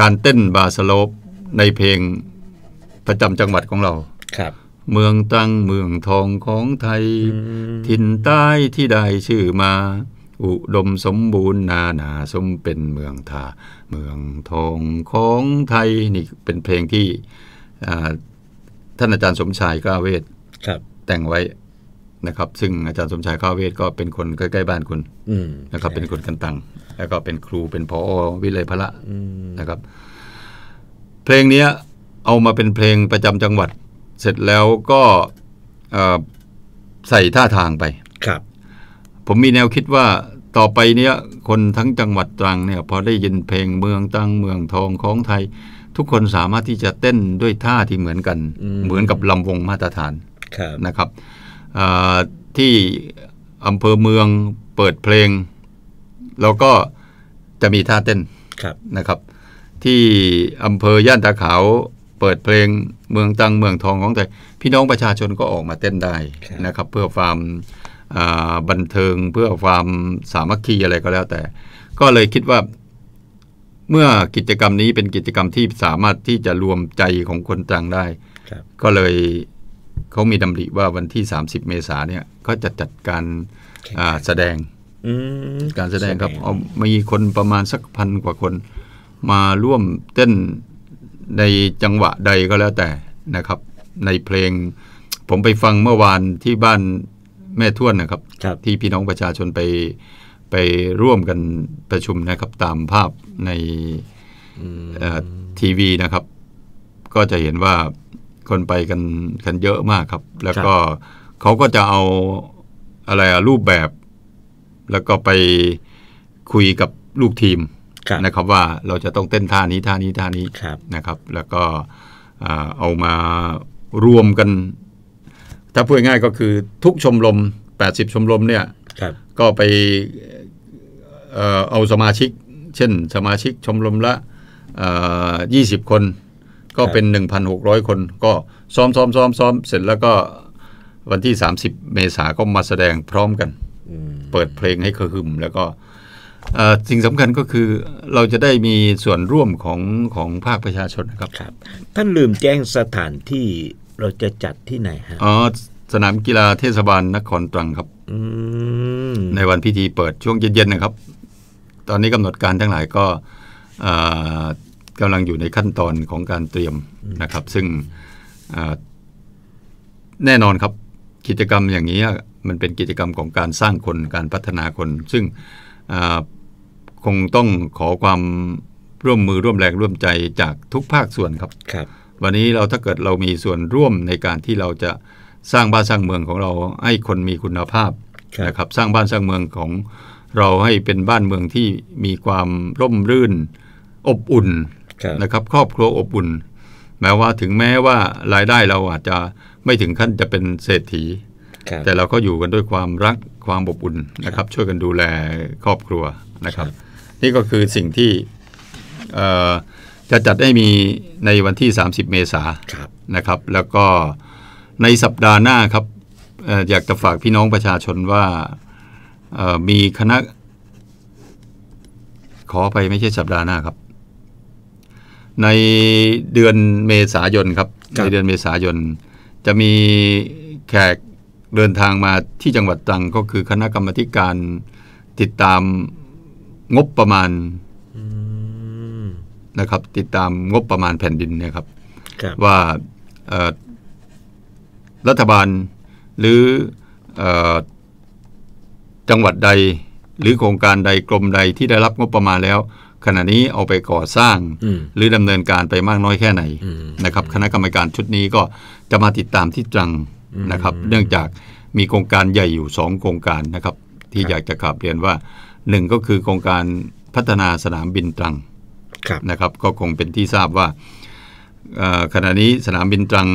การเต้นบาสโลปในเพลงประจำจังหวัดของเราครับ เมืองตังเมืองทองของไทยทินใต้ที่ใดชื่อมาอุดมสมบูรณ์นาหนา สมเป็นเมืองทาเมืองทองของไทยนี่เป็นเพลงที่ท่านอาจารย์สมชายก้าเวศแต่งไว้นะครับ ซึ่งอาจารย์สมชายก้าเวทก็เป็นคนใกล้ๆบ้านคุณนะครับ เป็นคนกันตัง แล้วก็เป็นครูเป็นพอวิเลยพระนะครับ เพลงนี้เอามาเป็นเพลงประจำจังหวัด เสร็จแล้วก็ใส่ท่าทางไป ครับ ผมมีแนวคิดว่าต่อไปเนี้ยคนทั้งจังหวัดตรังเนี่ยพอได้ยินเพลงเมืองตรังเมืองทองของไทย ทุกคนสามารถที่จะเต้นด้วยท่าที่เหมือนกัน เหมือนกับลำวงมาตรฐานนะครับที่อำเภอเมืองเปิดเพลง แล้วก็จะมีท่าเต้นนะครับ ที่อำเภอย่านตาขาว เปิดเพลงเมืองตังเมืองทองของไทย พี่น้องประชาชนก็ออกมาเต้นได้นะครับ เพื่อความบันเทิงเพื่อความสามัคคีอะไรก็แล้วแต่ ก็เลยคิดว่า เมื่อกิจกรรมนี้เป็นกิจกรรมที่สามารถที่จะรวมใจของคนตรังได้ก็เลยเขามีดำริว่าวันที่ 30 เมษาเนี่ยก็จะจัดการแสดงการแสดงครับเอามีคนประมาณสักพันกว่าคน มาร่วมเต้นในจังหวะใดก็แล้วแต่นะครับ ในเพลง ผมไปฟังเมื่อวานที่บ้านแม่ทวนนะครับรบที่พี่น้องประชาชนไปไปร่วมกันประชุมนะครับ ตามภาพในทีวีนะครับ ก็จะเห็นว่าคนไปกันกันเยอะมากครับ แล้วก็เขาก็จะเอาอะไรรูปแบบ แล้วก็ไปคุยกับลูกทีมนะครับ ว่าเราจะต้องเต้นท่านี้ท่านี้ท่านี้นะครับ แล้วก็เอามารวมกันถ้าพูดง่ายก็คือทุกชมรม80 ชมรมเนี่ย ก็ไปเอาสมาชิก เช่นสมาชิกชมรมละ20 คน ก็เป็น 1,600 คน ก็ซ้อมซ้อมซ้อมซ้อมเสร็จแล้วก็วันที่ 30 เมษาก็มาแสดงพร้อมกัน เปิดเพลงให้คือหึมแล้วก็ สิ่งสำคัญก็คือเราจะได้มีส่วนร่วมของของภาคประชาชนนะครับรบท่านลืมแจ้งสถานที่เราจะจัดที่ไหน ฮะอ๋อสนามกีฬาเทศบาลนครตรังครับในวันพิธีเปิดช่วงเย็นๆนะครับ ตอนนี้กำหนดการทั้งหลายก็กำลังอยู่ในขั้นตอนของการเตรียมนะครับ ซึ่งแน่นอนครับ กิจกรรมอย่างนี้มันเป็นกิจกรรมของการสร้างคนการพัฒนาคน ซึ่งคงต้องขอความร่วมมือร่วมแรงร่วมใจจากทุกภาคส่วนครับ ครับวันนี้เราถ้าเกิดเรามีส่วนร่วมในการที่เราจะสร้างบ้านสร้างเมืองของเราให้คนมีคุณภาพนะครับ สร้างบ้านสร้างเมืองของเราให้เป็นบ้านเมืองที่มีความร่มรื่นอบอุ่นนะครับ ครอบครัวอบอุ่น แม้ว่าถึงแม้ว่ารายได้เราอาจจะไม่ถึงขั้นจะเป็นเศรษฐีแต่เราก็อยู่กันด้วยความรักความอบอุ่นนะครับ ช่วยกันดูแลครอบครัวนะครับ นี่ก็คือสิ่งที่จะจัดให้มีในวันที่ 30 เมษายนนะครับ แล้วก็ในสัปดาห์หน้าครับอยากจะฝากพี่น้องประชาชนว่ามีคณะขอไปไม่ใช่สัปดาห์หน้าครับ ในเดือนเมษายนครับรบในเดือนเมษายนจะมีแขกเดินทางมาที่จังหวัดตรัง ก็คือคณะกรรมการติดตามงบประมาณนะครับติดตามงบประมาณแผ่นดินนะครับรบว่ารัฐบาลหรือจังหวัดใดหรือโครงการใดกรมใดที่ได้รับงบประมาณแล้ว ขณะนี้เอาไปก่อสร้างหรือดำเนินการไปมากน้อยแค่ไหนนะครับคณะกรรมการชุดนี้ก็จะมาติดตามที่ตรังนะครับ เนื่องจากมีโครงการใหญ่อยู่สองโครงการนะครับที่อยากจะขับเรียนว่าหนึ่งก็คือโครงการพัฒนาสนามบินตรังนะครับก็คงเป็นที่ทราบว่าขณะนี้สนามบินตรัง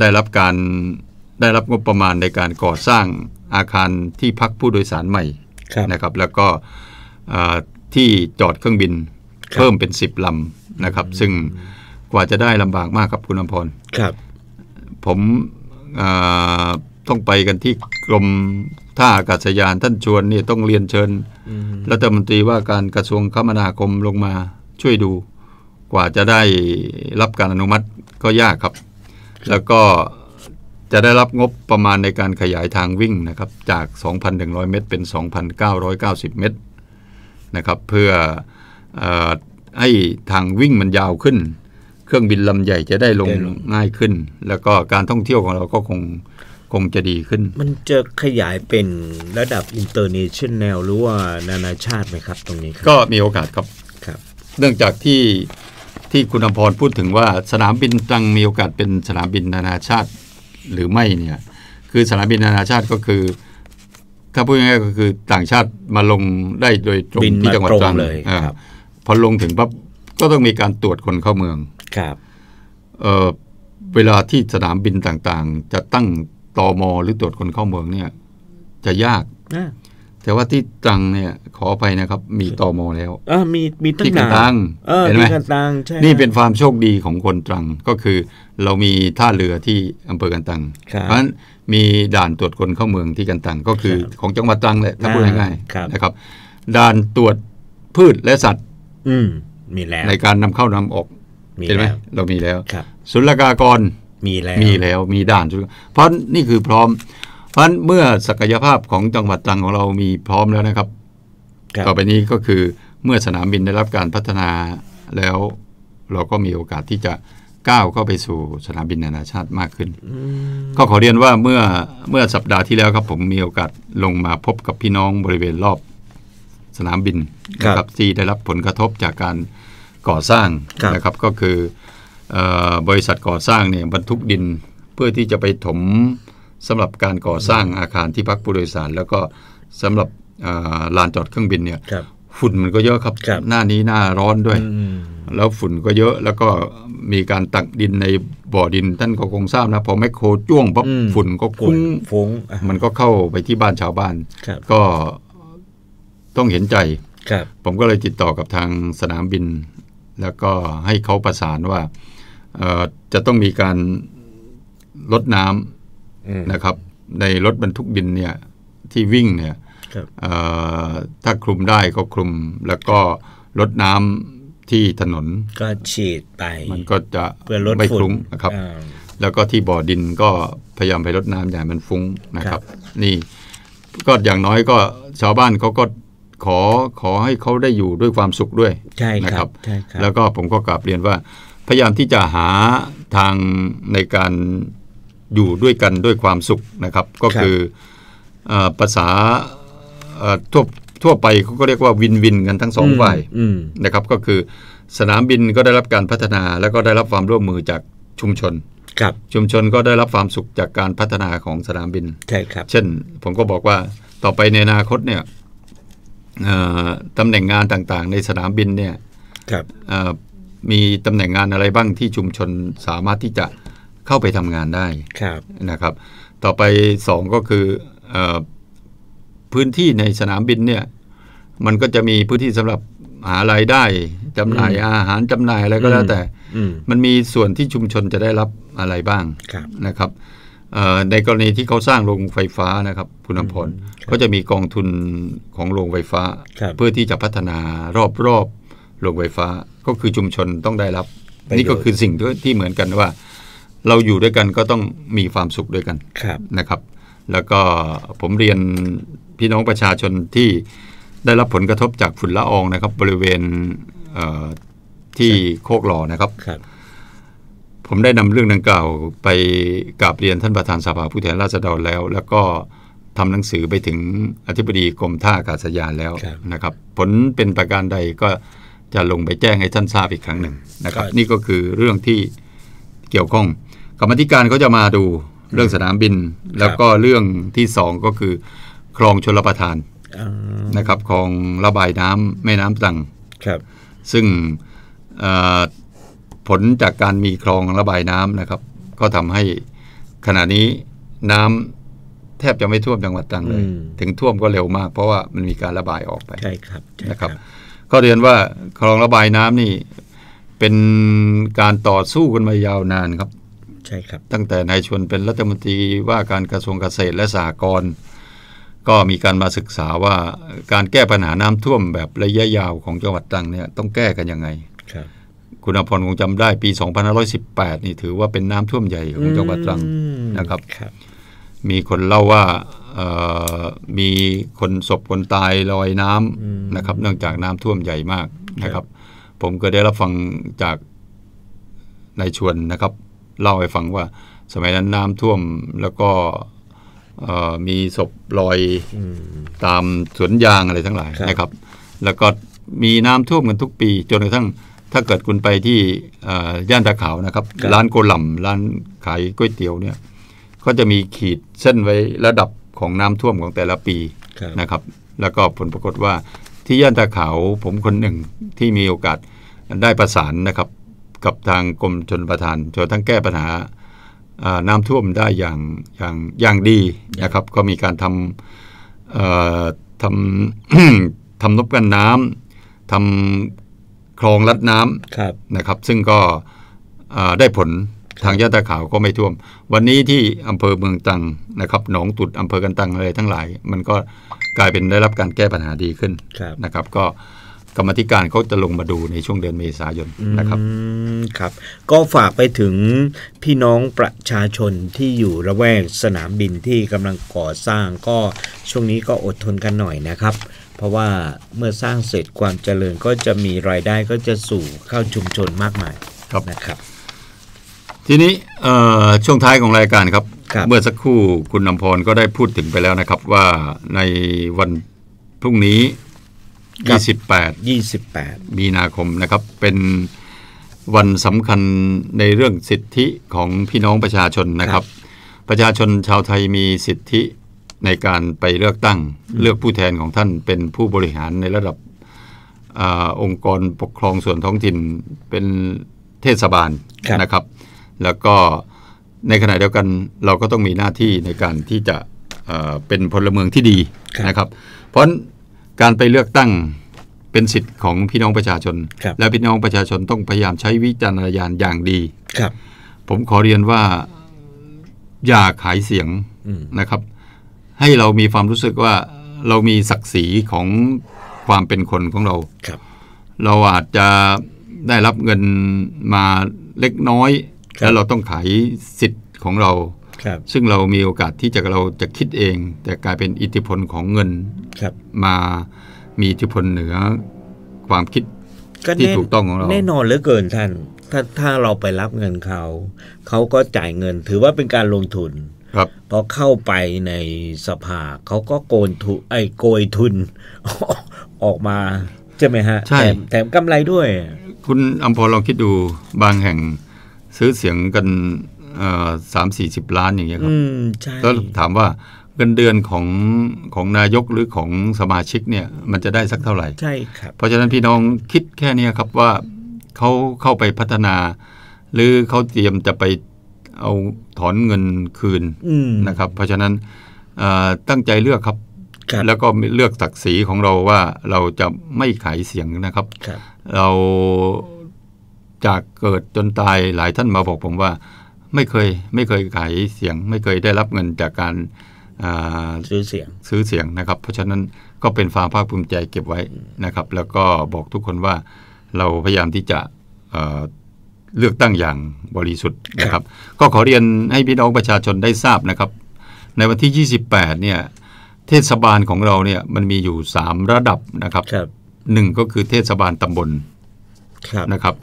ได้รับการได้รับงบประมาณในการก่อสร้างอาคารที่พักผู้โดยสารใหม่นะครับแล้วก็ที่จอดเครื่องบินเพิ่มเป็น 10 ลำนะครับซึ่งกว่าจะได้ลำบากมากครับคุณอภพรครับผมต้องไปกันที่กรมท่าอากาศยานท่านชวนนี่ต้องเรียนเชิญรัฐมนตรีว่าการกระทรวงคมนาคมลงมาช่วยดูกว่าจะได้รับการอนุมัติก็ยากครับ แล้วก็จะได้รับงบประมาณในการขยายทางวิ่งนะครับจาก 2,100 เมตรเป็น 2,990 เมตรนะครับ เพื่ออให้ทางวิ่งมันยาวขึ้น เครื่องบินลำใหญ่จะได้ลงง่ายขึ้น แล้วก็การท่องเที่ยวของเราก็คงคงจะดีขึ้น มันจะขยายเป็นระดับอินเตอร์เนชั่นแนลหรือว่านานาชาติไหมครับ ตรงนี้ก็มีโอกาสครับครับเนื่องจากที่ที่คุณอภรพูดถึงว่าสนามบินตรังมีโอกาสเป็นสนามบินนานาชาติหรือไม่เนี่ย คือสนามบินนานาชาติก็คือถ้าพูดง่ายๆก็คือต่างชาติมาลงได้โดยตรงที่จังหวัดตรังเลยพอลงถึงปั๊บก็ต้องมีการตรวจคนเข้าเมืองครับเเวลาที่สนามบินต่างๆ จะตั้งตอมอหรือตรวจคนเข้าเมืองเนี่ย จะยากแต่ว่าที่ตรังเนี่ยขอไปนะครับ มีตอมอแล้วอ่ามีมีตั้งนานตังเห็นไหมตังใช่นี่เป็นความโชคดีของคนตรังก็คือ เรามีท่าเรือที่อำเภอกันตังเพราะฉะนั้นมีด่านตรวจคนเข้าเมืองที่กันตังก็คือของจังหวัดตรังแหละถ้าพูดง่ายๆนะครับด่านตรวจพืชและสัตว์ อืมีแล้วในการนำเข้านำออกเห็นไหมเรามีแล้วศุลกากรมีแล้ว มีแล้วมีด่าน เพราะนี่คือพร้อมพราะเมื่อศักยภาพของจังหวัดตรัง ของเรามีพร้อมแล้วนะครับ ต่อไปนี้ก็คือเมื่อสนามบินได้รับการพัฒนาแล้ว เราก็มีโอกาสที่จะก้าวเข้าไปสู่สนามบินนานาชาติมากขึ้นก็ขอเรียนว่าเมื่อเมื่อสัปดาห์ที่แล้วครับ ผมมีโอกาสลงมาพบกับพี่น้องบริเวณรอบสนามบินนะครับที่ได้รับผลกระทบจากการก่อสร้างนะครับ ก็คือบริษัทก่อสร้างเนี่ยบรรทุกดินเพื่อที่จะไปถมสำหรับการก่อสร้างอาคารที่พักผู้โดยสาร แล้วก็สำหรับลานจอดเครื่องบินเนี่ยฝุ่นมันก็เยอะครับรบหน้านี้หน้าร้อนด้วยแล้วฝุ่นก็เยอะ แล้วก็มีการตักดินในบ่อดิน ท่านก็คงทราบนะพอแมคโครจ้วงปั๊บฝุ่นก็คุ้งฟุ่งมันก็เข้าไปที่บ้านชาวบ้าน ก็ต้องเห็นใจผมก็เลยติดต่อกับทางสนามบิน แล้วก็ให้เขาประสานว่าจะต้องมีการลดน้นะครับในรถบรรทุกดินเนี่ยที่วิ่งเนี่ยถ้าคลุมได้ก็คลุมแล้วก็ลดน้ำที่ถนน ก็ฉีดไปมันก็จะเพื่อลดไม่ฟุ้งนะครับ แล้วก็ที่บ่อดินก็พยายามไปลดน้ำอย่ามันฟุ้งนะครับ นี่ก็อย่างน้อยก็ชาวบ้านเขาก็ขอขอให้เขาได้อยู่ด้วยความสุขด้วยใช่นะครับใช่ครับ แล้วก็ผมก็กลับเรียนว่าพยายามที่จะหาทางในการอยู่ด้วยกันด้วยความสุขนะครับ ก็คือภาษาทั่วทั่วไปเขาก็เรียกว่าวินวินกันทั้งสองฝ่ายนะครับก็คือสนามบินก็ได้รับการพัฒนาแล้วก็ได้รับความร่วมมือจากชุมชนครับชุมชนก็ได้รับความสุขจากการพัฒนาของสนามบินใช่ครับเช่นผมก็บอกว่าต่อไปในอนาคตเนี่ยตำแหน่งงานต่าง ๆ ในสนามบินเนี่ยมีตำแหน่งงานอะไรบ้างที่ชุมชนสามารถที่จะเข้าไปทำงานได้นะครับ ต่อไปสองก็คืออพื้นที่ในสนามบินเนี่ย มันก็จะมีพื้นที่สำหรับหารายได้จำหน่ายอาหารจำหน่ายอะไรก็แล้วแต่ มันมีส่วนที่ชุมชนจะได้รับอะไรบ้างนะครับในกรณีที่เขาสร้างโรงไฟฟ้านะครับคุณอพรก็จะมีกองทุนของโรงไฟฟ้า เพื่อที่จะพัฒนารอบๆโรงไฟฟ้าก็คือชุมชนต้องได้รับนี่ก็คือสิ่งที่เหมือนกันว่าเราอยู่ด้วยกันก็ต้องมีความสุขด้วยกันนะครับ แล้วก็ผมเรียนพี่น้องประชาชนที่ได้รับผลกระทบจากฝุ่นละอองนะครับ บริเวณที่โคกหล่อนะครับรบผมได้นำเรื่องดังกล่าวไปกราบเรียนท่านประธานสภาผู้แทนราษฎรแล้ว แล้วก็ทำหนังสือไปถึงอธิบดีกรมท่าอากาศยานแล้วนะครับ ผลเป็นประการใดก็จะลงไปแจ้งให้ท่านทราบอีกครั้งหนึ่งนะครับ นี่ก็คือเรื่องที่เกี่ยวข้องรรมธิการก็จะมาดูเรื่องสนามบิน แล้วก็เรื่องที่สองก็คือ คลองชลประทานนะครับคลองระบายน้ำแม่น้ำตังครับซึ่งผลจากการมีคลองระบายน้ำนะครับ ก็ทำให้ขณะนี้น้ำแทบจะไม่ท่วมจังหวัดตังเลยถึงท่วมก็เร็วมาก เพราะว่ามันมีการระบายออกไปใช่ครับนะครับ ก็เรียนว่าคลองระบายน้ำนี่เป็นการต่อสู้กันมายาวนานครับใช่ครับตั้งแต่นายชวนเป็นรัฐมนตรีว่าการกระทรวงเกษตรและสหกรณ์ก็มีการมาศึกษาว่าการแก้ปัญหาน้ำท่วมแบบระยะยาวของจังหวัดตรังเนี่ยต้องแก้กันยังไง ครับคุณอภรคงจำได้ปี2518นี่ถือว่าเป็นน้ำท่วมใหญ่ของจังหวัดตรังนะครับรบมีคนเล่าว่ามีคนศพคนตายลอยน้ำนะครับ เนื่องจากน้ำท่วมใหญ่มากนะครับ ผมก็ได้รับฟังจากนายชวนนะครับเล่าให้ฟังว่าสมัยนั้นน้ำท่วมแล้วก็มีศพลอยตามสวนยางอะไรทั้งหลายนะครับ แล้วก็มีน้ำท่วมกันทุกปีจนกระทั่งถ้าเกิดคุณไปที่ย่านตะขาวนะครับ ร้านโกลำร้านขายก๋วยเตี๋ยวเนี่ย ก็จะมีขีดเส้นไว้ระดับของน้ำท่วมของแต่ละปีนะครับ แล้วก็ผลปรากฏว่าที่ย่านตะขาวผมคนหนึ่งที่มีโอกาสได้ประสานนะครับกับทางกรมชนประทานจนทั้งแก้ปัญหาน้ำท่วมได้อย่างอย่างอย่างดีนะครับ ก็มีการทำทำทำนบกันน้ำทำคลองรัดน้ำนะครับ ซึ่งก็ได้ผลทางยะตาขาวก็ไม่ท่วม วันนี้ที่อำเภอเมืองตังนะครับหนองตุดอำเภอกันตังอะไรทั้งหลาย มันก็กลายเป็นได้รับการแก้ปัญหาดีขึ้นนะครับ ก็กรรมธิการเขาจะลงมาดูในช่วงเดือนเมษายนนะครับครับ ก็ฝากไปถึงพี่น้องประชาชนที่อยู่ระแวกสนามบินที่กำลังก่อสร้าง ก็ช่วงนี้ก็อดทนกันหน่อยนะครับ เพราะว่าเมื่อสร้างเสร็จความเจริญก็จะมีรายได้ก็จะสู่เข้าชุมชนมากมายครับนะครับ ทีนี้ช่วงท้ายของรายการครับรบเมื่อสักครู่คุณนำพรก็ได้พูดถึงไปแล้วนะครับ ว่าในวันพรุ่งนี้ยี่สิบแปดยี่สิบแปดมีนาคมนะครับเป็นวันสำคัญในเรื่องสิทธิของพี่น้องประชาชนนะครับ ประชาชนชาวไทยมีสิทธิในการไปเลือกตั้งเลือกผู้แทนของท่านเป็นผู้บริหารในระดับอองค์กรปกครองส่วนท้องถิ่นเป็นเทศบาลนะครับ แล้วก็ในขณะเดียวกันเราก็ต้องมีหน้าที่ในการที่จะเป็นพลเมืองที่ดีนะครับเพราะการไปเลือกตั้งเป็นสิทธิ์ของพี่น้องประชาชน และพี่น้องประชาชนต้องพยายามใช้วิจารณญาณอย่างดี ครับ ผมขอเรียนว่าอย่าขายเสียงนะครับ ให้เรามีความรู้สึกว่า เรามีศักดิ์ศรีของความเป็นคนของเราครับ เราอาจจะได้รับเงินมาเล็กน้อย แล้วเราต้องขายสิทธิ์ของเราซึ่งเรามีโอกาสที่จะเราจะคิดเองแต่กลายเป็นอิทธิพลของเงินมามีอิทธิพลเหนือความคิดที่ถูกต้องของเราแน่นอนเหลือเกินท่าน ถ้าถ้าเราไปรับเงินเขาเขาก็จ่ายเงินถือว่าเป็นการลงทุนครับพอเข้าไปในสภาเขาก็โกนทุไอโกยทุน ออกมาใช่ไหมฮะใช่แถมกำไรด้วย คุณอัมพรลองคิดดูบางแห่งซื้อเสียงกันสามสี่สิบล้านอย่างเงี้ยครับแล้วถามว่าเงินเดือนของของนายกหรือของสมาชิกเนี่ย มันจะได้สักเท่าไหร่ ใช่ครับ เพราะฉะนั้นพี่น้องคิดแค่นี้ครับว่าเขาเข้าไปพัฒนา หรือเขาเตรียมจะไปเอาถอนเงินคืนนะครับ เพราะฉะนั้นตั้งใจเลือกครับรบแล้วก็เลือกศักดิ์ศรีของเราว่าเราจะไม่ขายเสียงนะครับรบเรา จากเกิดจนตายหลายท่านมาบอกผมว่าไม่เคยไม่เคยขายเสียง ไม่เคยได้รับเงินจากการซื้อเสียงซื้อเสียงนะครับ เพราะฉะนั้นก็เป็นความภาคภูมิใจเก็บไว้นะครับ แล้วก็บอกทุกคนว่าเราพยายามที่จะเลือกตั้งอย่างบริสุทธิ์นะครับ ก็ขอเรียนให้พี่น้องประชาชนได้ทราบนะครับ ในวันที่ 28เนี่ยเทศบาลของเราเนี่ยมันมีอยู่ 3 ระดับนะครับรบหนึ่งก็คือเทศบาลตำบลบนะครับ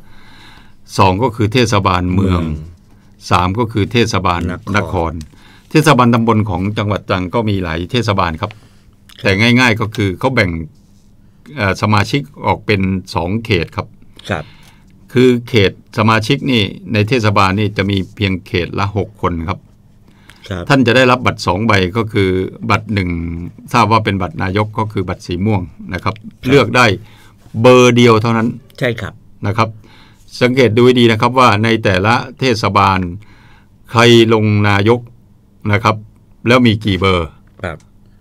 สองก็คือเทศบาลเมืองสามก็คือเทศบาลนคร เทศบาลตำบลของจังหวัดตรังก็มีหลายเทศบาลครับ แต่ง่ายๆก็คือเขาแบ่งสมาชิกออกเป็นสองเขตครับครับ คือเขตสมาชิกนี่ในเทศบาลนี่จะมีเพียงเขตละหกคนครับ ท่านจะได้รับบัตรสองใบก็คือบัตรหนึ่งทราบว่าเป็นบัตรนายกก็คือบัตรสีม่วงนะครับรบเลือกได้เบอร์เดียวเท่านั้นใช่ครับนะครับสังเกตดูดีนะครับว่าในแต่ละเทศบาลใครลงนายกนะครับ แล้วมีกี่เบอร์ครับ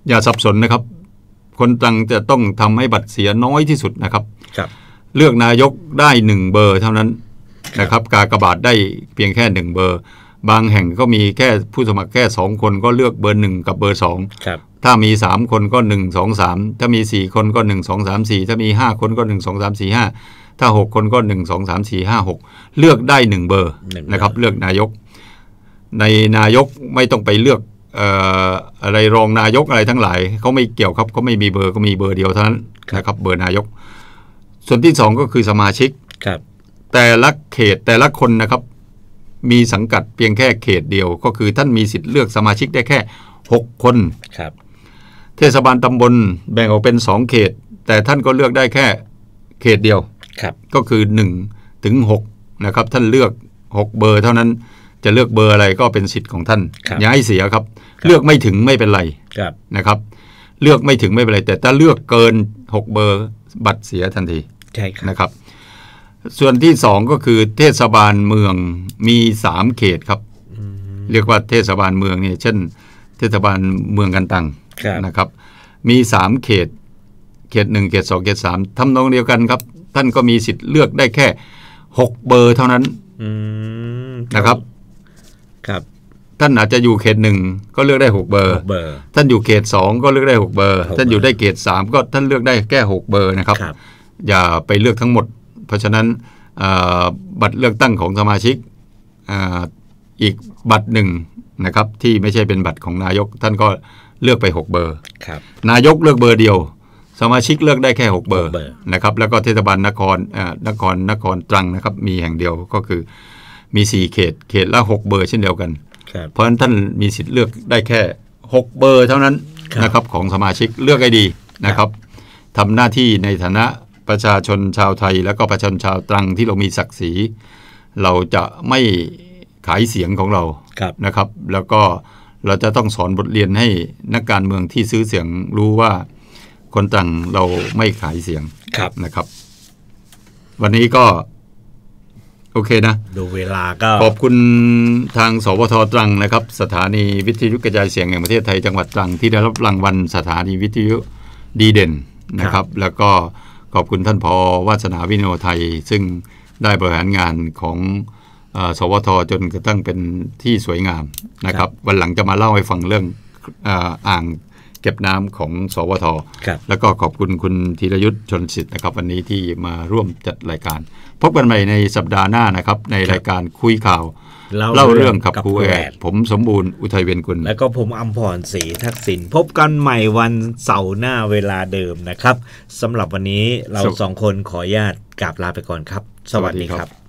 อย่าสับสนนะครับ คนตังจะต้องทำให้บัตรเสียน้อยที่สุดนะครับครับเลือกนายกได้หนึ่งเบอร์เท่านั้นนะครับกากระบาทได้เพียงแค่หนึ่งเบอร์ บางแห่งก็มีแค่ผู้สมัครแค่สองคนก็เลือกเบอร์หนึ่งกับเบอร์สองถ้ามีสามคนก็หนึ่งสองสามถ้ามีสี่คนก็หนึ่งสองสามสี่ถ้ามีห้าคนก็หนึ่งสองสามสี่ห้าถ้าหกคนก็หนึ่งงสสสอามี่ห้าหกเลือกได้หนึ่งเบอร์นะครับเลือกนายก ในนายกไม่ต้องไปเลือกอะไรรองนายกอะไรทั้งหลายเขาไม่เกี่ยวครับเขาไม่มีเบอร์ก็มีเบอร์เดียวเท่านั้นนะครับเบอร์นายก ส่วนที่สองก็คือสมาชิกครับแต่ละเขตแต่ละคนนะครับมีสังกัดเพียงแค่เขตเดียว ก็คือท่านมีสิทธิ์เลือกสมาชิกได้แค่หกคนครับเทศบาลตำบลแบ่งออกเป็นสองเขต แต่ท่านก็เลือกได้แค่เขตเดียวก็คือ 1 ถึง 6 นะครับท่านเลือก 6 เบอร์เท่านั้นจะเลือกเบอร์อะไรก็เป็นสิทธิ์ของท่านอย่าให้เสียครับ เลือกไม่ถึงไม่เป็นไรรนะครับ เลือกไม่ถึงไม่เป็นไร แต่ถ้าเลือกเกิน 6 เบอร์บัตรเสียทันทีใช่นะครับ ส่วนที่2ก็คือเทศบาลเมืองมี3 เขตครับเรียกว่าเทศบาลเมืองเนี่ยเช่น เทศบาลเมืองกันตังนะครับ มี 3 เขต เขตหนึ่งเขตสองเขตสามทำนองเดียวกันครับท่านก็มีสิทธิ์เลือกได้แค่หกเบอร์เท่านั้นนะครับ ครับ ท่านอาจจะอยู่เขตหนึ่งก็เลือกได้หกเบอร์ ท่านอยู่เขตสองก็เลือกได้หกเบอร์ ท่านอยู่ได้เขตสามก็ท่านเลือกได้แค่หกเบอร์นะครับ อย่าไปเลือกทั้งหมด เพราะฉะนั้นบัตรเลือกตั้งของสมาชิกอีกบัตรหนึ่งนะครับ ที่ไม่ใช่เป็นบัตรของนายกท่านก็เลือกไปหกเบอร์ นายกเลือกเบอร์เดียวสมาชิกเลือกได้แค่ 6 เบอร์นะครับ แล้วก็เทศบาลนครนครนครตรังนะครับมีแห่งเดียวก็คือ มี 4 เขตเขตละ6 เบอร์ เช่นเดียวกันเพราะฉะนั้นท่านมีสิทธิ์เลือกได้แค่ 6 เบอร์เท่านั้นนะครับของสมาชิกเลือกให้ดีนะครับทำหน้าที่ในฐานะประชาชนชาวไทยแล้วก็ประชาชนชาวตรังที่เรามีศักดิ์ศรี เราจะไม่ขายเสียงของเรารนะครับ แล้วก็เราจะต้องสอนบทเรียนให้นักการเมืองที่ซื้อเสียงรู้ว่าคนต่างเราไม่ขายเสียงครับนะครับ วันนี้ก็โอเคนะ ดูเวลาก็ขอบคุณทาง สวทตรังนะครับ สถานีวิทยุกระจายเสียงแห่งประเทศไทยจังหวัดตรังที่ได้รับรางวัลสถานีวิทยุดีเด่นนะครับ แล้วก็ขอบคุณท่านพอวาสนาวิโนไทย ซึ่งได้บริหารงานของสวทจนกระทั่งเป็นที่สวยงามนะครับ วันหลังจะมาเล่าให้ฟังเรื่องอ่างเก็บน้ำของสวท แล้วก็ขอบคุณคุณธีรยุทธ์ชนสิทธิ์นะครับ วันนี้ที่มาร่วมจัดรายการ พบกันใหม่ในสัปดาห์หน้านะครับในรายการคุยข่าวเล่าเรื่องกับครูแอดผมสมบูรณ์อุทัยเวียนกุลและก็ผมอัมพรศรีทักษิณพบกันใหม่วันเสาร์หน้าเวลาเดิมนะครับสำหรับวันนี้เราสองคนขออนุญาตกราบลาไปก่อนครับ สวัสดีครับ